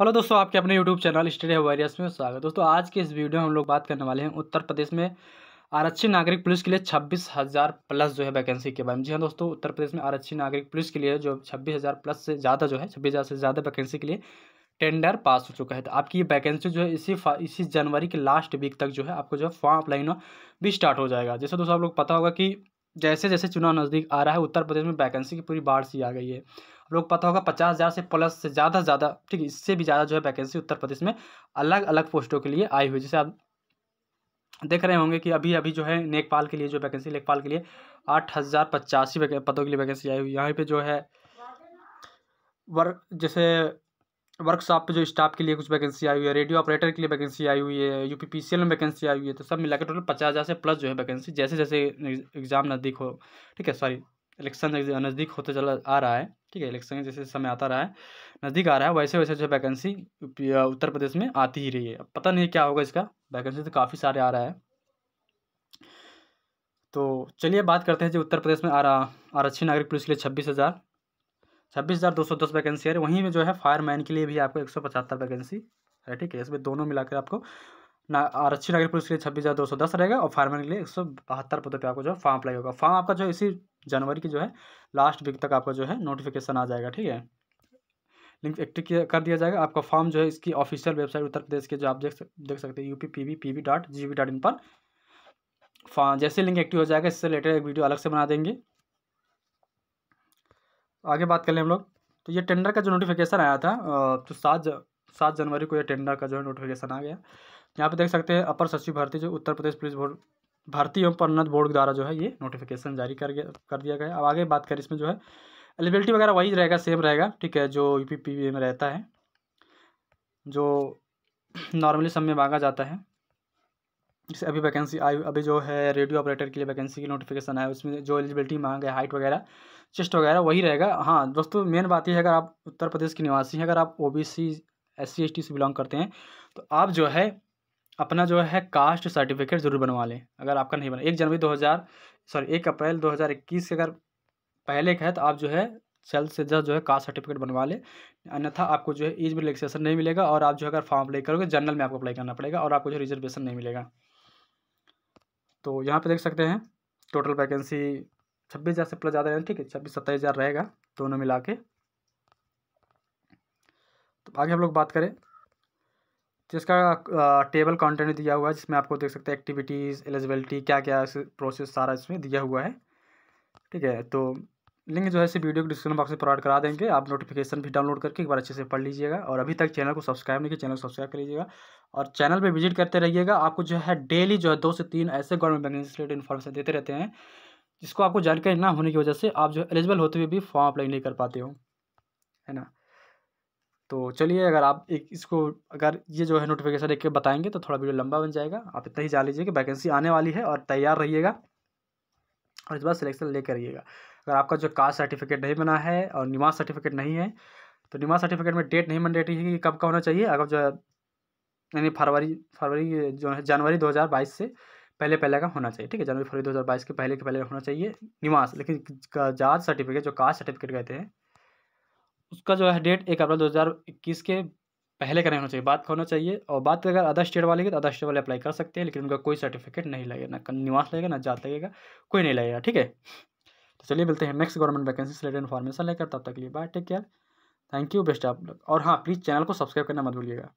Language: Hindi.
हेलो दोस्तों आपके अपने यूट्यूब चैनल स्टडी वायरियस में स्वागत दोस्तों आज के इस वीडियो में हम लोग बात करने वाले हैं उत्तर प्रदेश में आरक्षी नागरिक पुलिस के लिए छब्बीस हज़ार प्लस जो है वैकेंसी के बारे में जी हाँ दोस्तों उत्तर प्रदेश में आरक्षी नागरिक पुलिस के लिए जो छब्बीस हज़ार प्लस से ज़्यादा जो है छब्बीस हज़ार से ज़्यादा वैकेंसी के लिए टेंडर पास हो चुका है तो आपकी ये वैकेंसी जो है इसी इसी जनवरी के लास्ट वीक तक जो है आपको जो है फॉर्म अप्लाई होना भी स्टार्ट हो जाएगा जैसे दोस्तों आप लोग पता होगा कि जैसे जैसे चुनाव नज़दीक आ रहा है उत्तर प्रदेश में वैकेंसी की पूरी बाढ़ सी आ गई है लोग पता होगा पचास हज़ार से प्लस से ज़्यादा से ज़्यादा ठीक है इससे भी ज़्यादा जो है वैकेंसी उत्तर प्रदेश में अलग अलग पोस्टों के लिए आई हुई जैसे आप देख रहे होंगे कि अभी अभी जो है नेकपाल के लिए जो वैकेंसी लेखपाल के लिए आठ हज़ार पचासी पदों के लिए वैकेंसी आई हुई यहाँ पर जो है वर्क जैसे वर्कशॉप पर जो स्टाफ के लिए कुछ वैकेंसी आई हुई है रेडियो ऑपरेटर के लिए वैकेंसी आई हुई है यू पी में वैकेंसी आई हुई है तो सब मिलाकर टोटल पचास हज़ार से प्लस जो है वैकेंसी जैसे जैसे एग्ज़ाम नज़दीक हो ठीक है सॉरी इलेक्शन नज़दीक होते चला आ रहा है ठीक है इलेक्शन जैसे समय आता रहा है नज़दीक आ रहा है वैसे वैसे जो वैकेंसी उत्तर प्रदेश में आती ही रही है अब पता नहीं क्या होगा इसका वैकेंसी तो काफ़ी सारे आ रहा है तो चलिए बात करते हैं जो उत्तर प्रदेश में आ रहा आरक्षी नागरिक पुलिस के लिए छब्बीस हज़ार छब्बीस हज़ार दो सौ दस वैकेंसी है वहीं में जो है फायरमैन के लिए भी आपको एक सौ पचहत्तर वैकेंसी है ठीक है इसमें दोनों मिलाकर आपको ना आरक्षी नागरिक पुलिस के लिए छब्बीस हज़ार दो सौ दस रहेगा और फार्मर के लिए एक सौ बहत्तर पदों पर आपको जो है फॉर्म अप्लाई होगा फॉर्म आपका जो इसी जनवरी की जो है लास्ट वीक तक आपका जो है नोटिफिकेशन आ जाएगा ठीक है लिंक एक्टिव कर दिया जाएगा आपका फॉर्म जो है इसकी ऑफिशियल वेबसाइट उत्तर प्रदेश के जो आप देख देख सकते हैं U P P V P V dot G V dot in पर फॉर्म जैसे लिंक एक्टिव हो जाएगा इससे रिलेटेड एक वीडियो अलग से बना देंगे आगे बात कर लें हम लोग तो ये टेंडर का जो नोटिफिकेशन आया था तो सात सात जनवरी को ये टेंडर का जो है नोटिफिकेशन आ गया यहाँ पे देख सकते हैं अपर सचिव भर्ती जो उत्तर प्रदेश पुलिस बोर्ड भारतीय एवं पन्नत बोर्ड द्वारा जो है ये नोटिफिकेशन जारी कर गया कर दिया गया अब आगे बात करें इसमें जो है एलिबिलिटी वगैरह वही रहेगा सेम रहेगा ठीक है जो यू पी में रहता है जो नॉर्मली सब में मांगा जाता है जैसे अभी वैकेंसी आई अभी जो है रेडियो ऑपरेटर के लिए वैकेंसी की नोटिफिकेशन आया उसमें जो एलिजिबिलिटी मांगे हाइट वगैरह चेस्ट वगैरह वही रहेगा हाँ दोस्तों मेन बात यह है अगर आप उत्तर प्रदेश के निवासी हैं अगर आप O B C S C S T से बिलोंग करते हैं तो आप जो है अपना जो है कास्ट सर्टिफिकेट ज़रूर बनवा लें अगर आपका नहीं बना एक जनवरी 2000 सॉरी एक अप्रैल 2021 से अगर पहले का है तो आप जो है जल्द से जल्द जो है कास्ट सर्टिफिकेट बनवा लें अन्यथा आपको जो है ईज में रिलैक्सेशन नहीं मिलेगा और आप जो है अगर फॉर्म अप्लाई करोगे जनरल में आपको अप्लाई करना पड़ेगा और आपको जो रिजर्वेशन नहीं मिलेगा तो यहाँ पर देख सकते हैं टोटल वैकेंसी छब्बीस हज़ार से प्लस ज़्यादा ठीक है छब्बीस सत्ताईस हज़ार रहेगा दोनों मिला के तो आगे हम लोग बात करें जिसका टेबल कंटेंट दिया हुआ है जिसमें आपको देख सकते हैं एक्टिविटीज़ एलिजिबिलिटी क्या क्या प्रोसेस सारा इसमें दिया हुआ है ठीक है तो लिंक जो है इसे वीडियो को डिस्क्रिप्शन बॉक्स में प्रोवाइड करा देंगे आप नोटिफिकेशन भी डाउनलोड करके एक बार अच्छे से पढ़ लीजिएगा और अभी तक चैनल को सब्सक्राइब नहीं किया चैनल सब्सक्राइब कर लीजिएगा और चैनल पर विजिट करते रहिएगा आपको जो है डेली जो है दो से तीन ऐसे गवर्नमेंट बैंक रिलेटेड इन्फॉर्मेशन देते रहते हैं जिसको आपको जानकारी ना होने की वजह से आप जो एलिजिबल होते हुए भी फॉर्म अप्लाई नहीं कर पाते हो है ना तो चलिए अगर आप एक इसको अगर ये जो है नोटिफिकेशन देख के बताएंगे तो थोड़ा वीडियो लंबा बन जाएगा आप इतना ही जान लीजिए कि वैकेंसी आने वाली है और तैयार रहिएगा और इस बार सिलेक्शन ले करिएगा अगर आपका जो कास्ट सर्टिफिकेट नहीं बना है और निवास सर्टिफिकेट नहीं है तो निवास सर्टिफिकेट में डेट नहीं रही है कि कब का होना चाहिए अगर जो यानी फरवरी फरवरी जो है जनवरी दो से पहले पहले का होना चाहिए ठीक है जनवरी फरवरी दो के पहले के पहले होना चाहिए निवास लेकिन जात सर्टिफिकेट जो कास्ट सर्टिफिकेट कहते हैं उसका जो है डेट एक अप्रैल 2021 के पहले करना होना चाहिए बात का होना चाहिए और बात अगर अदर स्टेट वाले की तो अदर स्टेट वाले अप्लाई कर सकते हैं लेकिन उनका कोई सर्टिफिकेट नहीं लगेगा ना निवास लगेगा ना जात लगेगा कोई नहीं लगेगा ठीक है तो चलिए मिलते हैं next government vacancy related information लेकर तब तक के लिए bye take care thank you best आप लोग और हाँ प्लीज़ चैनल को सब्सक्राइब करना मत भूलिएगा